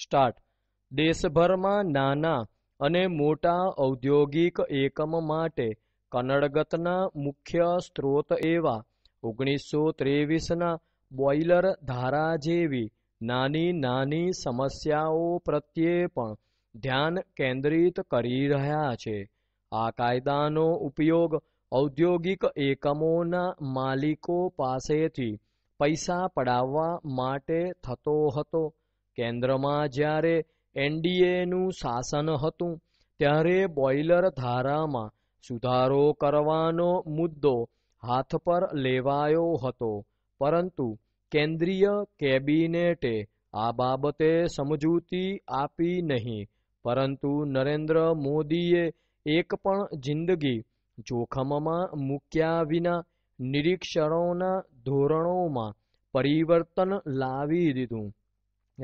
start દેશભરમાં નાના અને મોટા ઔદ્યોગિક એકમ માટે કનડગતના મુખ્ય સ્ત્રોત એવા ઓગણીસો ત્રેવીસના બોઇલર ધારા જેવી નાની નાની સમસ્યાઓ પ્રત્યે પણ ધ્યાન કેન્દ્રિત કરી રહ્યા છે આ કાયદાનો ઉપયોગ ઔદ્યોગિક એકમોના માલિકો પાસેથી પૈસા પડાવવા માટે થતો હતો કેન્દ્રમાં જ્યારે એનડીએનું શાસન હતું ત્યારે બોઇલર ધારામાં સુધારો કરવાનો મુદ્દો હાથ પર લેવાયો હતો પરંતુ કેન્દ્રીય કેબિનેટે આ બાબતે સમજૂતી આપી નહીં પરંતુ નરેન્દ્ર મોદીએ એક પણ જિંદગી જોખમમાં મૂક્યા વિના નિરીક્ષણોના ધોરણોમાં પરિવર્તન લાવી દીધું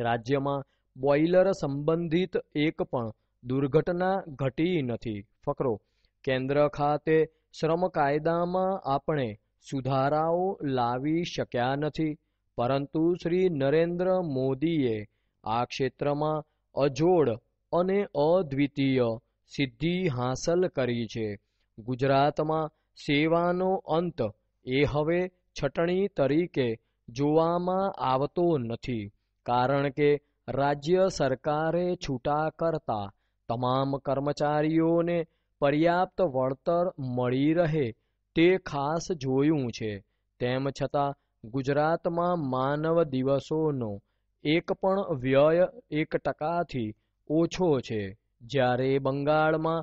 રાજ્યમાં બોઇલર સંબંધિત એક પણ દુર્ઘટના ઘટી નથી ફકરો કેન્દ્ર ખાતે શ્રમ કાયદામાં આપણે સુધારાઓ લાવી શક્યા નથી પરંતુ શ્રી નરેન્દ્ર મોદીએ આ ક્ષેત્રમાં અજોડ અને અદ્વિતીય સિદ્ધિ હાંસલ કરી છે ગુજરાતમાં સેવાનો અંત એ હવે છટણી તરીકે જોવામાં આવતો નથી કારણ કે રાજ્ય સરકારે છૂટા કરતા તમામ કર્મચારીઓને પર્યાપ્ત વળતર મળી રહે તે ખાસ જોયું છે તેમ છતાં ગુજરાતમાં માનવ દિવસોનો એક પણ વ્યય એક ટકાથી ઓછો છે જ્યારે બંગાળમાં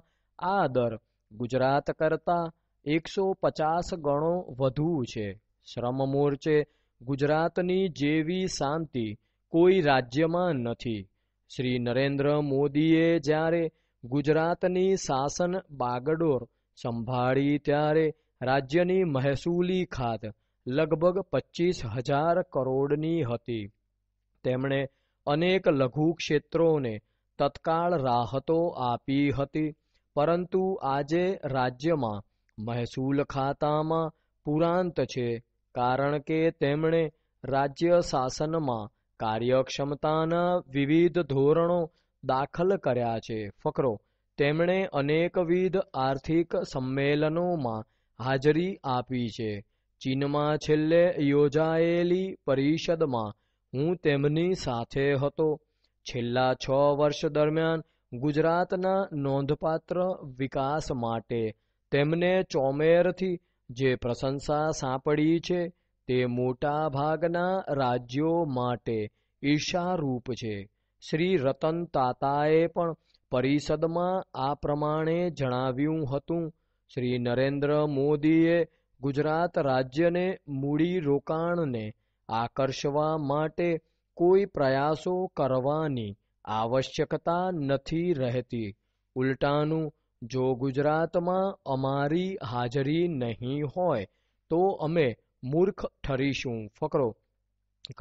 આ દર ગુજરાત કરતાં એકસો પચાસ ગણો વધુ છે શ્રમ મોરચે ગુજરાતની જેવી શાંતિ કોઈ રાજ્યમાં નથી શ્રી નરેન્દ્ર મોદીએ જ્યારે ગુજરાતની શાસન બાગડોર સંભાળી ત્યારે રાજ્યની મહેસૂલી ખાત લગભગ પચીસ હજાર કરોડની હતી તેમણે અનેક લઘુ ક્ષેત્રોને તત્કાળ રાહતો આપી હતી પરંતુ આજે રાજ્યમાં મહેસૂલ ખાતામાં પુરાંત છે કારણ કે તેમણે રાજ્ય શાસનમાં કાર્યક્ષમતાના વિવિધ ધોરણો દાખલ કર્યા છે ફકરો તેમણે અનેકવિધ આર્થિક સંમેલનોમાં હાજરી આપી છે ચીનમાં છેલ્લે યોજાયેલી પરિષદમાં હું તેમની સાથે હતો છેલ્લા છ વર્ષ દરમિયાન ગુજરાતના નોંધપાત્ર વિકાસ માટે તેમને ચોમેરથી જે પ્રશંસા સાંપડી છે તે મોટાભાગના રાજ્યો માટે ઈશારૂપ છે શ્રી રતન તાતાએ પણ પરિષદમાં આ પ્રમાણે જણાવ્યું હતું શ્રી નરેન્દ્ર મોદીએ ગુજરાત રાજ્યને મૂડી રોકાણને આકર્ષવા માટે કોઈ પ્રયાસો કરવાની આવશ્યકતા નથી રહેતી ઉલટાનું જો ગુજરાતમાં અમારી હાજરી નહીં હોય તો અમે મૂર્ખ ઠરીશું ફકરો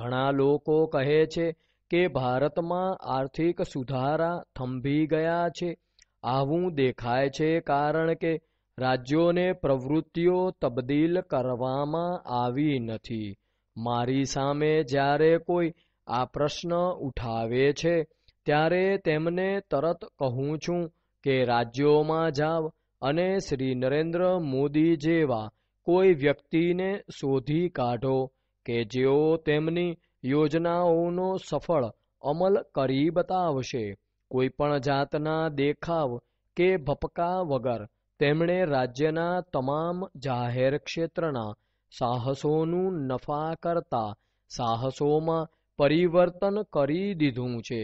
ઘણા લોકો કહે છે કે ભારતમાં આર્થિક સુધારા થંભી ગયા છે આવું દેખાય છે કારણ કે રાજ્યોને પ્રવૃત્તિઓ તબદીલ કરવામાં આવી નથી મારી સામે જ્યારે કોઈ આ પ્રશ્ન ઉઠાવે છે ત્યારે તેમને તરત કહું છું કે રાજ્યોમાં જાવ અને શ્રી નરેન્દ્ર મોદી જેવા કોઈ વ્યક્તિને શોધી કાઢો કે જેઓ તેમની યોજનાઓનો સફળ અમલ કરી બતાવશે કોઈ પણ જાતના દેખાવ કે ભપકા વગર તેમણે રાજ્યના તમામ જાહેર ક્ષેત્રના સાહસોનું નફા કરતા સાહસોમાં પરિવર્તન કરી દીધું છે